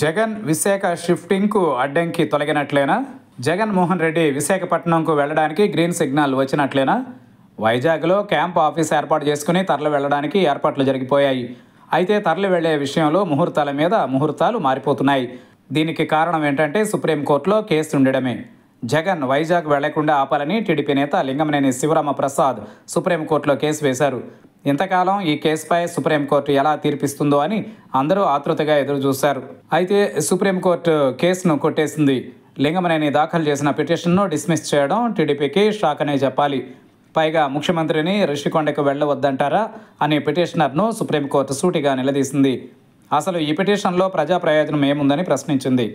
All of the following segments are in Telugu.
జగన్ విశాఖ షిఫ్టింగ్కు అడ్డంకి తొలగినట్లేనా జగన్మోహన్ రెడ్డి విశాఖపట్నంకు వెళ్ళడానికి గ్రీన్ సిగ్నల్ వచ్చినట్లేనా వైజాగ్లో క్యాంప్ ఆఫీస్ ఏర్పాటు చేసుకుని తరలి వెళ్ళడానికి ఏర్పాట్లు జరిగిపోయాయి అయితే తరలి వెళ్లే విషయంలో ముహూర్తాల మీద ముహూర్తాలు మారిపోతున్నాయి దీనికి కారణం ఏంటంటే సుప్రీంకోర్టులో కేసు ఉండడమే జగన్ వైజాగ్ వెళ్లకుండా ఆపాలని టీడీపీ నేత లింగమనేని శివరామ ప్రసాద్ సుప్రీంకోర్టులో కేసు వేశారు ఇంతకాలం ఈ కేసుపై సుప్రీంకోర్టు ఎలా తీర్పిస్తుందో అని అందరూ ఆతృతగా ఎదురు చూశారు అయితే సుప్రీంకోర్టు కేసును కొట్టేసింది లింగమనేని దాఖలు చేసిన పిటిషన్ను డిస్మిస్ చేయడం టీడీపీకి షాక్ అనే చెప్పాలి పైగా ముఖ్యమంత్రిని రిషికొండకు వెళ్ళవద్దంటారా అనే పిటిషనర్ను సుప్రీంకోర్టు సూటిగా నిలదీసింది అసలు ఈ పిటిషన్లో ప్రజా ప్రయోజనం ఏముందని ప్రశ్నించింది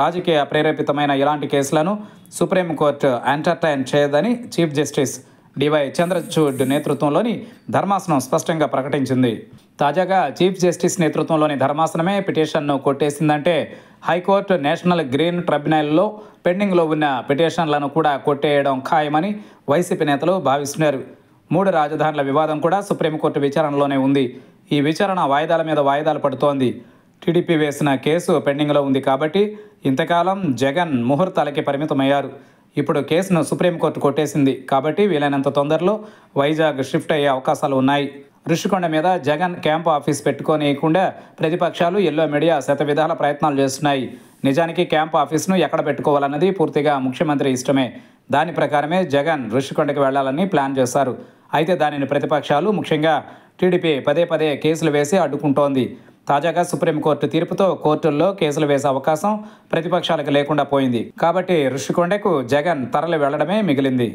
రాజకీయ ప్రేరేపితమైన ఇలాంటి కేసులను సుప్రీంకోర్టు ఎంటర్టైన్ చేయదని చీఫ్ జస్టిస్ డివై చంద్రచూడ్ నేతృత్వంలోని ధర్మాసనం స్పష్టంగా ప్రకటించింది తాజాగా చీఫ్ జస్టిస్ నేతృత్వంలోని ధర్మాసనమే పిటిషన్ను కొట్టేసిందంటే హైకోర్టు నేషనల్ గ్రీన్ ట్రిబ్యునల్లో పెండింగ్లో ఉన్న పిటిషన్లను కూడా కొట్టేయడం ఖాయమని వైసీపీ నేతలు భావిస్తున్నారు మూడు రాజధానుల వివాదం కూడా సుప్రీంకోర్టు విచారణలోనే ఉంది ఈ విచారణ వాయిదాల మీద వాయిదాలు పడుతోంది టీడీపీ వేసిన కేసు పెండింగ్లో ఉంది కాబట్టి ఇంతకాలం జగన్ ముహూర్తాలకి పరిమితమయ్యారు ఇప్పుడు కేసును సుప్రీంకోర్టు కొట్టేసింది కాబట్టి వీలైనంత తొందరలో వైజాగ్ షిఫ్ట్ అయ్యే అవకాశాలు ఉన్నాయి ఋషికొండ మీద జగన్ క్యాంప్ ఆఫీస్ పెట్టుకోనియకుండా ప్రతిపక్షాలు ఎల్లో మీడియా శత విధాల ప్రయత్నాలు చేస్తున్నాయి నిజానికి క్యాంప్ ఆఫీస్ను ఎక్కడ పెట్టుకోవాలన్నది పూర్తిగా ముఖ్యమంత్రి ఇష్టమే దాని ప్రకారమే జగన్ ఋషికొండకి వెళ్లాలని ప్లాన్ చేశారు అయితే దానిని ప్రతిపక్షాలు ముఖ్యంగా టీడీపీ పదే పదే కేసులు వేసి అడ్డుకుంటోంది తాజాగా సుప్రీంకోర్టు తీర్పుతో కోర్టుల్లో కేసులు వేసే అవకాశం ప్రతిపక్షాలకు లేకుండా పోయింది కాబట్టి రుషికొండకు జగన్ తరలి వెళ్లడమే మిగిలింది